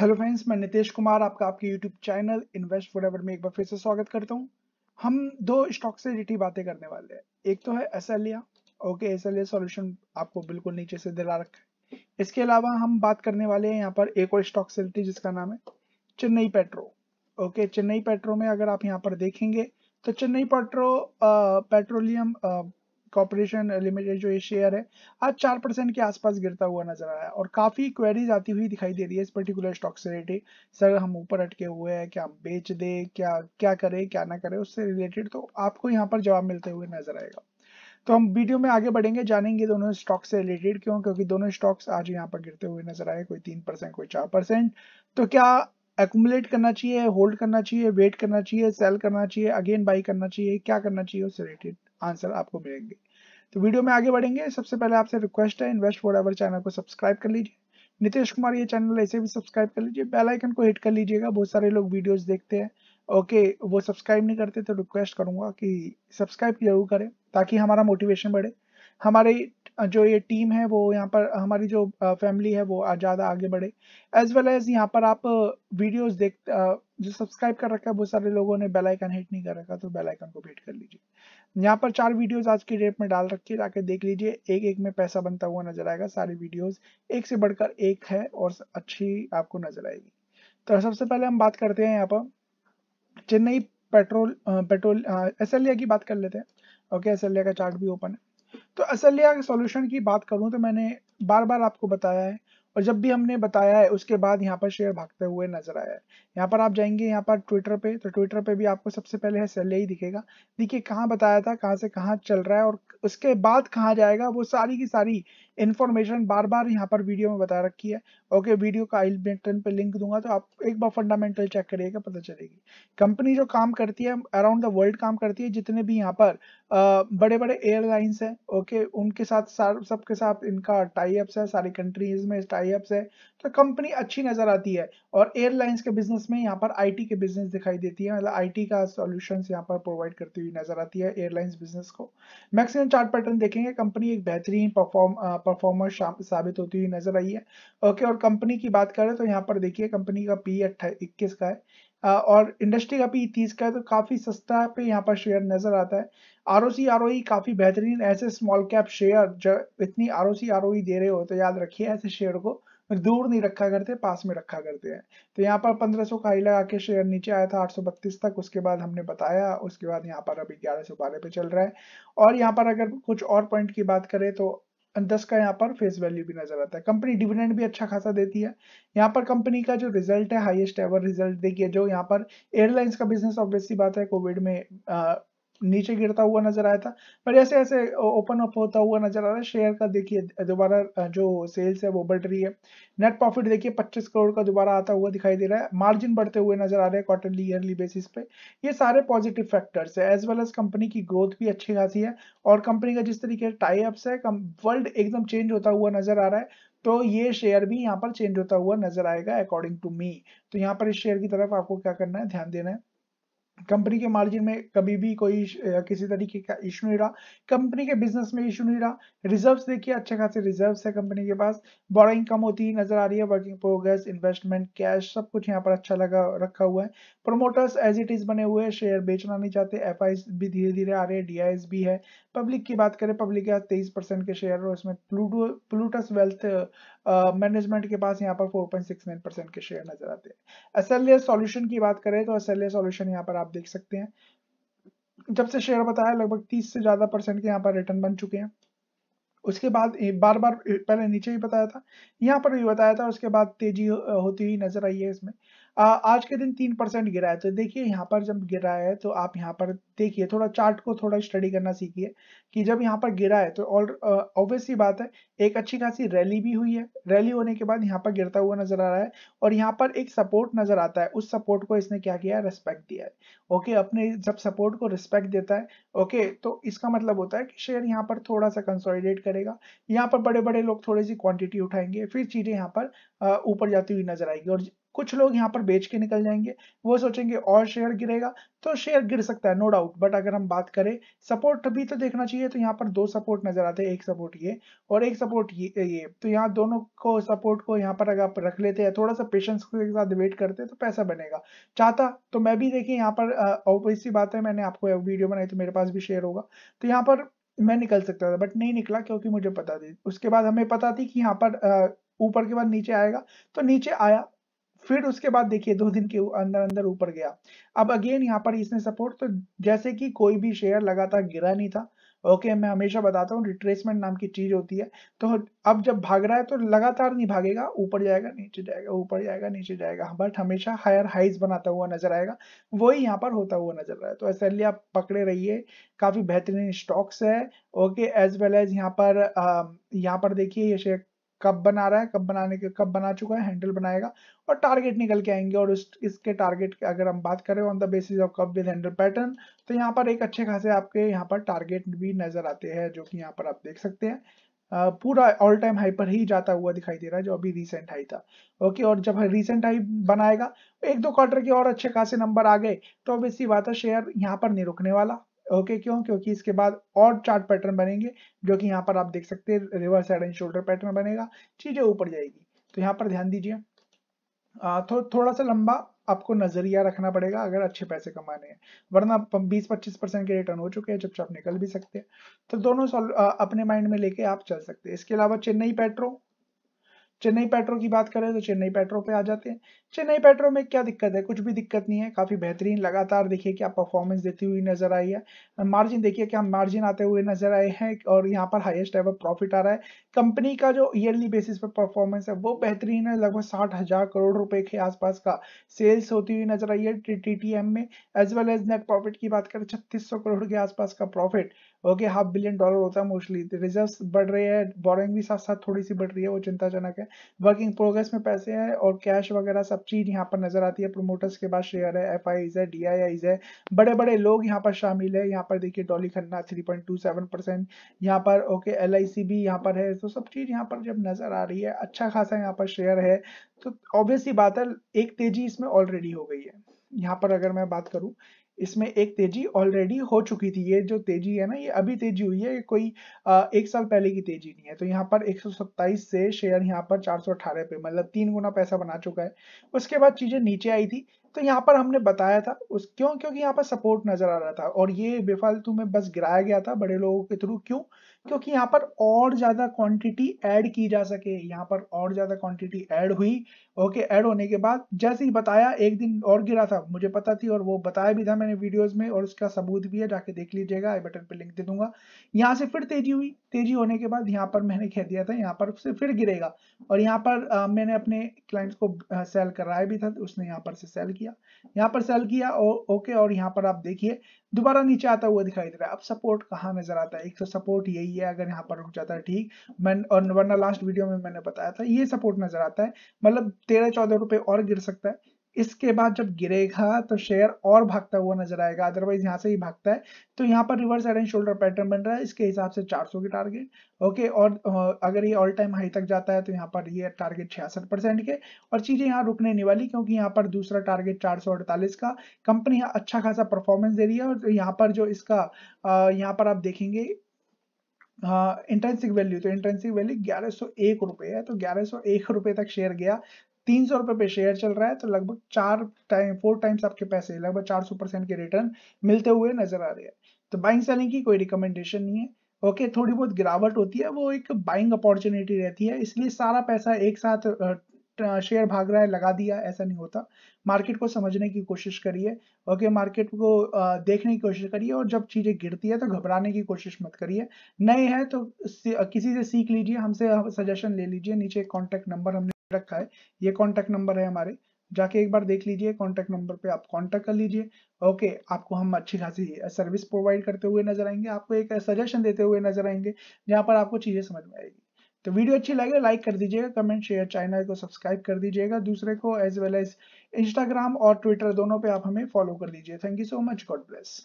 hello friends मैं नितेश कुमार आपका आपके YouTube channel Invest Forever में एक बार फिर से स्वागत करता हूं हम दो स्टॉक से रिटी बातें करने वाले हैं एक तो है S L okay S L solution आपको बिल्कुल नीचे से दिला रखा है इसके अलावा हम बात करने वाले हैं यहाँ पर एक और स्टॉक से रिटी जिसका नाम है Chennai petro okay Chennai petro में अगर आप यहाँ पर देखेंगे तो Chennai petro petroleum corporation limited जो ये शेयर है आज चार परसेंट के आसपास गिरता हुआ नजर आया और काफ़ी क्वेरीज आती हुई दिखाई दे रही है इस पर्टिकुलर स्टॉक से रिलेटेड सर हम ऊपर अटके हुए हैं क्या बेच दे क्या क्या करे क्या ना करे उससे रिलेटेड तो आपको यहाँ पर जवाब मिलते हुए नजर आएगा तो हम वीडियो में आगे बढ़ेंगे जानेंगे दोनों स्टॉक से रिलेटेड क्यों क्योंकि दोनों स्टॉक्स आज यहाँ पर गिरते हुए नजर आए कोई तीन परसेंट कोई चार परसेंट तो क्या एकट करना चाहिए होल्ड करना चाहिए वेट करना चाहिए सेल करना चाहिए अगेन बाई करना चाहिए क्या करना चाहिए उससे रिलेटेड आंसर आपको मिलेंगे तो वीडियो में आगे बढ़ेंगे सबसे पहले आपसे रिक्वेस्ट है इन्वेस्ट फॉर एवर चैनल को सब्सक्राइब कर लीजिए नितेश कुमार ये चैनल ऐसे भी सब्सक्राइब कर लीजिए बेल आइकन को हिट कर लीजिएगा बहुत सारे लोग वीडियोस देखते हैं ओके वो सब्सक्राइब नहीं करते तो रिक्वेस्ट करूंगा कि सब्सक्राइब जरूर करें ताकि हमारा मोटिवेशन बढ़े हमारे जो ये टीम है वो यहाँ पर हमारी जो फैमिली है वो ज़्यादा आगे बढ़े एज वेल एज यहाँ पर आप वीडियोस देख जो सब्सक्राइब कर रखा है बहुत सारे लोगों ने बेल आइकन हिट नहीं कर रखा तो बेल आइकन को हिट कर लीजिए यहाँ पर चार वीडियोस आज की डेट में डाल रखी है जाके देख लीजिए एक एक में पैसा बनता हुआ नजर आएगा सारी वीडियोज एक से बढ़कर एक है और अच्छी आपको नजर आएगी तो सबसे पहले हम बात करते हैं यहाँ पर चेन्नई पेट्रोल पेट्रोल एस की बात कर लेते हैं ओके एस का चार्ट भी ओपन है तो असल सॉल्यूशन की बात करूं तो मैंने बार बार आपको बताया है और जब भी हमने बताया है उसके बाद यहाँ पर शेयर भागते हुए नजर आया है यहाँ पर आप जाएंगे यहाँ पर ट्विटर पे तो ट्विटर पे भी आपको सबसे पहले है सेल ही दिखेगा देखिए कहाँ बताया था कहाँ से कहाँ चल रहा है और उसके बाद कहाँ जाएगा वो सारी की सारी इन्फॉर्मेशन बार बार यहाँ पर वीडियो में बता रखी है ओके वीडियो का आई बटन पर लिंक दूंगा तो आप एक बार फंडामेंटल चेक करिएगा पता चलेगी कंपनी जो काम करती है अराउंड द वर्ल्ड काम करती है जितने भी यहाँ पर आ, बड़े बड़े एयरलाइंस हैं ओके उनके साथ सबके साथ इनका टाइप्स है सारी कंट्रीज में टाइप्स है तो कंपनी अच्छी नजर आती है और एयरलाइंस के बिजनेस में यहाँ पर आई के बिजनेस दिखाई देती है मतलब आई का सोल्यूशन यहाँ पर प्रोवाइड करती हुई नजर आती है एयरलाइंस बिजनेस को मैक्सिमम चार्ट पैटर्न देखेंगे कंपनी एक बेहतरीन परफॉर्म परफॉर्मर साबित होती हुई नजर आई है ओके और कंपनी की बात करें तो यहाँ पर देखिए कंपनी का पी इक्कीस का है और इंडस्ट्री का पी तीस का है तो काफ़ी सस्ता पे यहाँ पर शेयर नज़र आता है R O C R O e काफ़ी बेहतरीन ऐसे स्मॉल कैप शेयर जब इतनी आर ओ सी आर ओ दे रहे हो तो याद रखिए ऐसे शेयर को दूर नहीं रखा करते पास में रखा करते हैं तो यहाँ पर 1500 का ही लगा के शेयर नीचे आया था 832 तक उसके बाद हमने बताया उसके बाद यहाँ पर अभी ग्यारह सौ पे चल रहा है और यहाँ पर अगर कुछ और पॉइंट की बात करें तो दस का यहाँ पर फेस वैल्यू भी नजर आता है कंपनी डिविडेंड भी अच्छा खासा देती है यहाँ पर कंपनी का जो रिजल्ट है हाईएस्ट एवर रिजल्ट देखिए जो यहाँ पर एयरलाइंस का बिजनेस ऑब्वियसली बात है कोविड में नीचे गिरता हुआ नजर आया था पर ऐसे ऐसे ओपन अप होता हुआ नजर आ रहा है शेयर का देखिए दोबारा जो सेल्स है वो बढ़ रही है नेट प्रॉफिट देखिए 25 करोड़ का दोबारा आता हुआ दिखाई दे रहा है मार्जिन बढ़ते हुए नजर आ रहे हैं क्वार्टरली ईयरली बेसिस पे ये सारे पॉजिटिव फैक्टर्स है एज वेल एज कंपनी की ग्रोथ भी अच्छी खासी है और कंपनी का जिस तरीके टाई अप्स है वर्ल्ड एकदम चेंज होता हुआ नजर आ रहा है तो ये शेयर भी यहाँ पर चेंज होता हुआ नजर आएगा अकॉर्डिंग टू मी तो यहाँ पर इस शेयर की तरफ आपको क्या करना है ध्यान देना है कंपनी के मार्जिन में कभी भी कोई किसी तरीके का इशू नहीं रहा कंपनी के बिजनेस में इशू नहीं रहा रिजर्व्स देखिए अच्छे खासे रिजर्व्स है कंपनी के पास बोरिंग कम होती हुई नजर आ रही है वर्किंग प्रोग्रेस इन्वेस्टमेंट कैश सब कुछ यहाँ पर अच्छा लगा रखा हुआ है प्रोमोटर्स एज इट इज बने हुए शेयर बेचना नहीं चाहते एफ भी धीरे धीरे आ रहे हैं डी भी है पब्लिक की बात करें पब्लिक के आज तेईस के शेयर और उसमें प्लूटो प्लूटस वेल्थ मैनेजमेंट के पास यहाँ पर 4.69 परसेंट के शेयर नजर आते हैं एस एल सॉल्यूशन की बात करें तो एस एल सॉल्यूशन यहाँ पर आप देख सकते हैं जब से शेयर बताया लगभग 30 से ज्यादा परसेंट के यहाँ पर रिटर्न बन चुके हैं उसके बाद बार बार पहले नीचे ही बताया था यहाँ पर भी बताया था उसके बाद तेजी होती हुई नजर आई है इसमें आज के दिन तीन परसेंट गिरा है तो देखिए यहाँ पर जब गिरा है तो आप यहाँ पर देखिए थोड़ा चार्ट को थोड़ा स्टडी करना सीखिए कि जब यहाँ पर गिरा है तो और ऑब्वियस सी बात है एक अच्छी खासी रैली भी हुई है रैली होने के बाद यहाँ पर गिरता हुआ नजर आ रहा है और यहाँ पर एक सपोर्ट नजर आता है उस सपोर्ट को इसने क्या किया है दिया है ओके अपने जब सपोर्ट को रिस्पेक्ट देता है ओके तो इसका मतलब होता है कि शेयर यहाँ पर थोड़ा सा कंसोलिडेट करेगा यहाँ पर बड़े बड़े लोग थोड़ी सी क्वांटिटी उठाएंगे फिर चीजें यहाँ पर ऊपर जाती हुई नजर आएगी और कुछ लोग यहाँ पर बेच के निकल जाएंगे वो सोचेंगे और शेयर गिरेगा तो शेयर गिर सकता है नो डाउट बट अगर हम बात करें सपोर्ट भी तो देखना चाहिए तो यहाँ पर दो सपोर्ट नजर आते हैं एक सपोर्ट ये और एक सपोर्ट ये ये तो यहाँ दोनों को सपोर्ट को यहाँ पर अगर आप रख लेते हैं थोड़ा सा पेशेंस के साथ वेट करते तो पैसा बनेगा चाहता तो मैं भी देखिए यहाँ पर ऑब्वियस सी बात है मैंने आपको वीडियो बनाई तो मेरे पास भी शेयर होगा तो यहाँ पर मैं निकल सकता था बट नहीं निकला क्योंकि मुझे पता थी उसके बाद हमें पता थी कि यहाँ पर ऊपर के बाद नीचे आएगा तो नीचे आया फिर उसके बाद देखिए दो दिन के अंदर अंदर ऊपर गया अब अगेन यहाँ पर इसने सपोर्ट तो जैसे कि कोई भी शेयर लगातार गिरा नहीं था ओके okay, मैं हमेशा बताता हूँ रिट्रेसमेंट नाम की चीज होती है तो अब जब भाग रहा है तो लगातार नहीं भागेगा ऊपर जाएगा नीचे जाएगा ऊपर जाएगा नीचे जाएगा बट हमेशा हायर हाइज बनाता हुआ नजर आएगा वही यहाँ पर होता हुआ नजर रहा है तो ऐसे आप पकड़े रहिए काफी बेहतरीन स्टॉक्स है ओके एज वेल एज यहाँ पर यहाँ पर देखिए ये शेयर कब बना रहा है कब बनाने के कब बना चुका है हैंडल बनाएगा और टारगेट निकल के आएंगे और इस, इसके टारगेट की अगर हम बात करें on the basis of cup with handle pattern तो यहाँ पर एक अच्छे खासे आपके यहाँ पर टारगेट भी नजर आते हैं जो कि यहाँ पर आप देख सकते हैं पूरा ऑल टाइम हाई पर ही जाता हुआ दिखाई दे रहा है जो अभी रिसेंट हाई था ओके और जब रिसेंट हाई बनाएगा एक दो क्वार्टर के और अच्छे खासे नंबर आ गए तो अब इसी बात है शेयर यहाँ पर नहीं रुकने वाला ओके क्यों क्योंकि इसके बाद और चार्ट पैटर्न बनेंगे जो कि यहाँ पर आप देख सकते हैं reverse head and shoulder pattern बनेगा चीजें ऊपर जाएगी तो यहाँ पर ध्यान दीजिए थो, थोड़ा सा लंबा आपको नजरिया रखना पड़ेगा अगर अच्छे पैसे कमाने हैं वरना 20-25 परसेंट के रिटर्न हो चुके हैं चुपचाप निकल भी सकते हैं तो दोनों आ, अपने माइंड में लेके आप चल सकते हैं इसके अलावा चेन्नई पेट्रो चेन्नई पेट्रो की बात करें तो चेन्नई पेट्रो पे आ जाते हैं चेन्नई पेट्रो में क्या दिक्कत है कुछ भी दिक्कत नहीं है काफ़ी बेहतरीन लगातार देखिए क्या परफॉर्मेंस देती हुई नजर आई है मार्जिन देखिए क्या मार्जिन आते हुए नजर आए हैं और यहाँ पर हाईएस्ट एवर प्रॉफिट आ रहा है कंपनी का जो ईयरली बेसिस पर परफॉर्मेंस है वो बेहतरीन है लगभग साठ हज़ार करोड़ रुपए के आसपास का सेल्स होती हुई नजर आई है टी में as well as net profit की बात करें छत्तीस करोड़ के आसपास का profit okay half billion dollar होता है मोस्टली रिजर्व बढ़ रहे हैं बोरिंग भी साथ साथ थोड़ी सी बढ़ रही है वो चिंताजनक है वर्किंग प्रोग्रेस में पैसे हैं और कैश वगैरह सब चीज़ यहाँ पर नजर आती है प्रोमोटर्स के पास शेयर है एफ है डी आई है बड़े बड़े लोग यहाँ पर शामिल है यहाँ पर देखिए Dolly Khanna three point two seven percent यहाँ पर ओके एल भी यहाँ पर है तो सब चीज़ यहाँ पर जब नजर आ रही है अच्छा खासा यहाँ पर शेयर है तो ऑब्वियसली बात है एक तेजी इसमें ऑलरेडी हो गई है यहाँ पर अगर मैं बात करूँ इसमें एक तेजी ऑलरेडी हो चुकी थी ये जो तेजी है ना ये अभी तेजी हुई है ये कोई आ, एक साल पहले की तेजी नहीं है तो यहाँ पर 127 से शेयर यहाँ पर 418 पे मतलब तीन गुना पैसा बना चुका है उसके बाद चीजें नीचे आई थी तो यहाँ पर हमने बताया था उस क्यों क्योंकि यहाँ पर सपोर्ट नजर आ रहा था और ये बेफालतू में बस गिराया गया था बड़े लोगों के थ्रू क्यों क्योंकि यहाँ पर और ज़्यादा क्वांटिटी ऐड की जा सके यहाँ पर और ज़्यादा क्वांटिटी ऐड हुई ओके ऐड होने के बाद जैसे ही बताया एक दिन और गिरा था मुझे पता थी और वो बताया भी था मैंने वीडियोज़ में और उसका सबूत भी है जाके देख लीजिएगा आई बटन पर लिंक दे दूंगा यहाँ से फिर तेजी हुई तेजी होने के बाद यहाँ पर मैंने कह दिया था यहाँ पर से फिर गिरेगा और यहाँ पर आ, मैंने अपने क्लाइंट्स को सेल कराया भी था उसने यहाँ पर से सेल किया यहाँ पर सेल किया ओके और यहाँ पर आप देखिए दोबारा नीचे आता हुआ दिखाई दे रहा है अब सपोर्ट कहाँ नजर आता है एक तो सपोर्ट यही है अगर यहाँ पर रुक जाता है ठीक मैं और वरना लास्ट वीडियो में मैंने बताया था ये सपोर्ट नजर आता है मतलब तेरह चौदह रुपए और गिर सकता है इसके बाद जब गिरेगा तो शेयर और भागता हुआ नजर आएगा अदरवाइज यहाँ से ही भागता है तो यहाँ पर reverse head and shoulder pattern बन रहा है इसके हिसाब से 400 की टारगेट ओके और अगर ये ऑल टाइम हाई तक जाता है तो यहाँ पर ये टारगेट छियासठ परसेंट के और चीजें यहाँ रुकने नहीं वाली क्योंकि यहाँ पर दूसरा टारगेट चार का कंपनी अच्छा खासा परफॉर्मेंस दे रही है और यहाँ पर जो इसका यहाँ पर आप देखेंगे इंटेंसिक वैल्यू तो इंटेंसिक वैल्यू ग्यारह सौ एक रुपये है तो ग्यारह सौ एक रुपये तक शेयर गया तीन सौ रुपए पे शेयर चल रहा है तो लगभग चार टाइम फोर टाइम्स आपके पैसे लगभग चार सौ परसेंट के रिटर्न मिलते हुए नजर आ रहे हैं तो बाइंग सेलिंग की कोई रिकमेंडेशन नहीं है ओके okay, थोड़ी बहुत गिरावट होती है वो एक बाइंग अपॉर्चुनिटी रहती है इसलिए सारा पैसा एक साथ शेयर भाग रहा है लगा दिया ऐसा नहीं होता मार्केट को समझने की कोशिश करिए ओके मार्केट को देखने की कोशिश करिए और जब चीज़ें गिरती है तो घबराने की कोशिश मत करिए नए हैं तो किसी से सीख लीजिए हमसे सजेशन ले लीजिए नीचे कॉन्टेक्ट नंबर हमने रखा है ये कॉन्टेक्ट नंबर है हमारे जाके एक बार देख लीजिए कॉन्टेक्ट नंबर पे आप कॉन्टेक्ट कर लीजिए ओके आपको हम अच्छी खासी सर्विस प्रोवाइड करते हुए नजर आएंगे आपको एक सजेशन देते हुए नजर आएंगे जहाँ पर आपको चीजें समझ में आएगी तो वीडियो अच्छी लगे लाइक कर दीजिएगा कमेंट शेयर चैनल को सब्सक्राइब कर दीजिएगा दूसरे को एज वेल एज इंस्टाग्राम और ट्विटर दोनों पे आप हमें फॉलो कर लीजिए thank you so much God bless